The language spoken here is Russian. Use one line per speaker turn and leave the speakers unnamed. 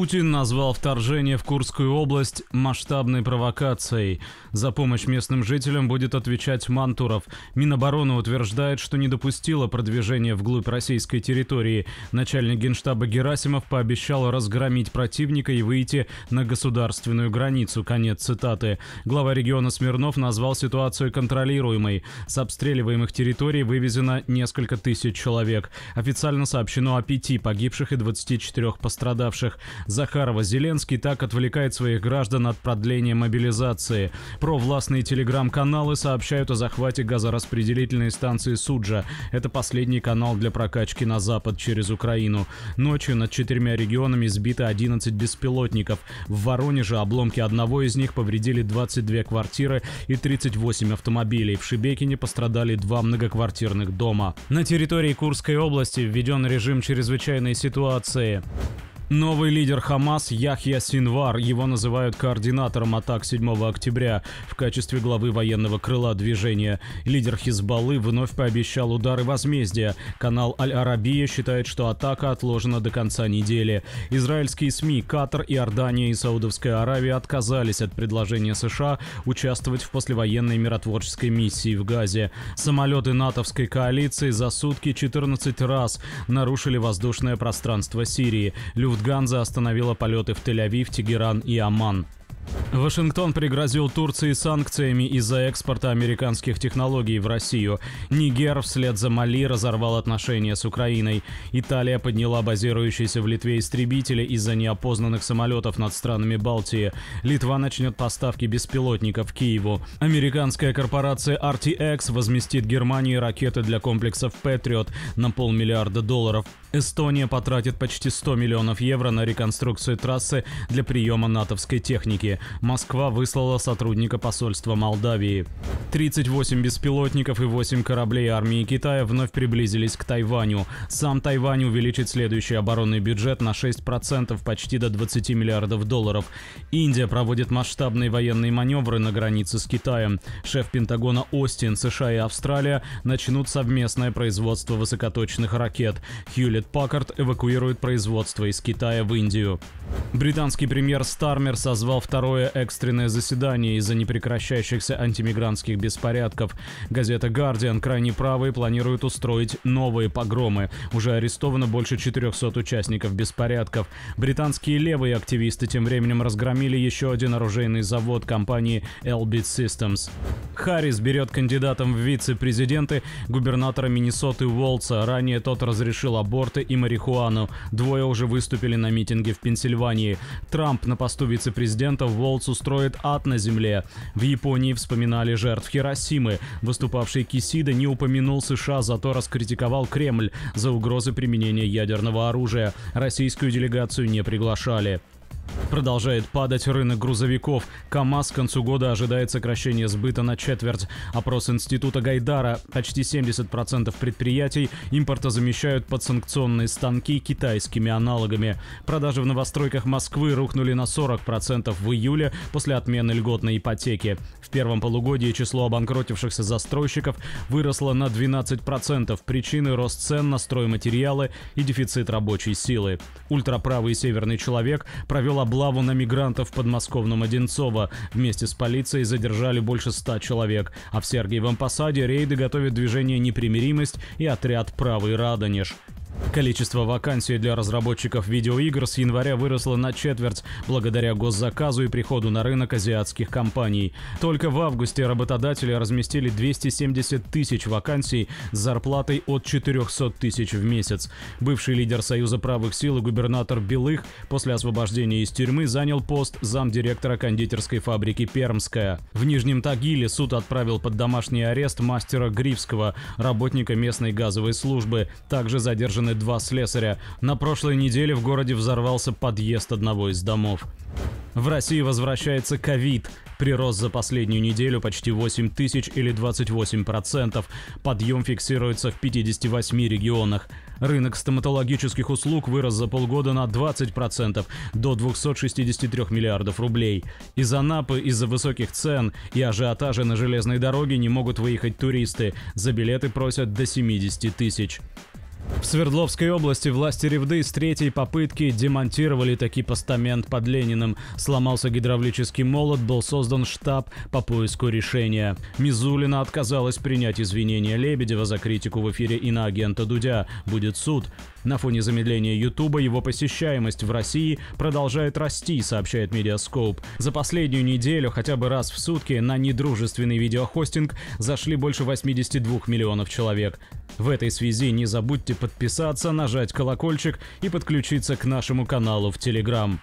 Путин назвал вторжение в Курскую область масштабной провокацией. За помощь местным жителям будет отвечать Мантуров. Минобороны утверждает, что не допустило продвижения вглубь российской территории. Начальник генштаба Герасимов пообещал разгромить противника и выйти на государственную границу. Конец цитаты. Глава региона Смирнов назвал ситуацию контролируемой. С обстреливаемых территорий вывезено несколько тысяч человек. Официально сообщено о пяти погибших и 24 пострадавших. Захарова Зеленский так отвлекает своих граждан от продления мобилизации. Про властные телеграм-каналы сообщают о захвате газораспределительной станции Суджа. Это последний канал для прокачки на запад через Украину. Ночью над четырьмя регионами сбито 11 беспилотников. В Воронеже обломки одного из них повредили 22 квартиры и 38 автомобилей. В Шебекине пострадали два многоквартирных дома. На территории Курской области введен режим чрезвычайной ситуации. Новый лидер Хамас Яхья Синвар, его называют координатором атак 7 октября в качестве главы военного крыла движения. Лидер Хизбаллы вновь пообещал удары возмездия. Канал Аль-Арабия считает, что атака отложена до конца недели. Израильские СМИ Катар, Иордания и Саудовская Аравия отказались от предложения США участвовать в послевоенной миротворческой миссии в Газе. Самолеты натовской коалиции за сутки 14 раз нарушили воздушное пространство Сирии. Люфт Люфтганза остановила полеты в Тель-Авив, Тегеран и Аман. Вашингтон пригрозил Турции санкциями из-за экспорта американских технологий в Россию. Нигер вслед за Мали разорвал отношения с Украиной. Италия подняла базирующиеся в Литве истребители из-за неопознанных самолетов над странами Балтии. Литва начнет поставки беспилотников Киеву. Американская корпорация RTX возместит Германии ракеты для комплексов Patriot на полмиллиарда долларов. Эстония потратит почти 100 миллионов евро на реконструкцию трассы для приема натовской техники. Москва выслала сотрудника посольства Молдавии. 38 беспилотников и 8 кораблей армии Китая вновь приблизились к Тайваню. Сам Тайвань увеличит следующий оборонный бюджет на 6%, почти до 20 миллиардов долларов. Индия проводит масштабные военные маневры на границе с Китаем. Шеф Пентагона Остин, США и Австралия начнут совместное производство высокоточных ракет. Хьюлет Паккард эвакуирует производство из Китая в Индию. Британский премьер Стармер созвал второе экстренное заседание из-за непрекращающихся антимигрантских беспорядков. Газета «Гардиан» крайне правые планируют устроить новые погромы. Уже арестовано больше 400 участников беспорядков. Британские левые активисты тем временем разгромили еще один оружейный завод компании Elbit Systems. Харрис берет кандидатом в вице-президенты губернатора Миннесоты Уолтса. Ранее тот разрешил аборты и марихуану. Двое уже выступили на митинге в Пенсильвании. Трамп на посту вице-президента Уолтс Beatles устроит ад на земле. В Японии вспоминали жертв Хиросимы. Выступавший Кисида не упомянул США, зато раскритиковал Кремль за угрозы применения ядерного оружия. Российскую делегацию не приглашали. Продолжает падать рынок грузовиков. КАМАЗ к концу года ожидает сокращение сбыта на четверть. Опрос Института Гайдара. Почти 70% предприятий импорта замещают подсанкционные станки китайскими аналогами. Продажи в новостройках Москвы рухнули на 40% в июле после отмены льготной ипотеки. В первом полугодии число обанкротившихся застройщиков выросло на 12%. Причины рост цен на стройматериалы и дефицит рабочей силы. Ультраправый северный человек провел облаву облаву на мигрантов в подмосковном Одинцово. Вместе с полицией задержали больше ста человек. А в Сергиевом Посаде рейды готовят движение «Непримиримость» и отряд «Правый Радонеж». Количество вакансий для разработчиков видеоигр с января выросло на четверть благодаря госзаказу и приходу на рынок азиатских компаний. Только в августе работодатели разместили 270 тысяч вакансий с зарплатой от 400 тысяч в месяц. Бывший лидер Союза правых сил и губернатор Белых после освобождения из тюрьмы занял пост замдиректора кондитерской фабрики «Пермская». В Нижнем Тагиле суд отправил под домашний арест мастера Грифского, работника местной газовой службы. Также задержаны Охраны 2 слесаря, на прошлой неделе в городе взорвался подъезд одного из домов. В России возвращается ковид. Прирост за последнюю неделю почти 8 тысяч или 28%. Подъем фиксируется в 58 регионах. Рынок стоматологических услуг вырос за полгода на 20% до 263 миллиардов рублей. Из Анапы из-за высоких цен и ажиотажа на железной дороге не могут выехать туристы. За билеты просят до 70 тысяч. В Свердловской области власти Ревды с третьей попытки демонтировали таки постамент под Лениным. Сломался гидравлический молот, был создан штаб по поиску решения. Мизулина отказалась принять извинения Лебедева за критику в эфире иноагента Дудя. Будет суд. На фоне замедления Ютуба его посещаемость в России продолжает расти, сообщает Mediascope. За последнюю неделю хотя бы раз в сутки на недружественный видеохостинг зашли больше 82 миллионов человек. В этой связи не забудьте подписаться, нажать колокольчик и подключиться к нашему каналу в Телеграм.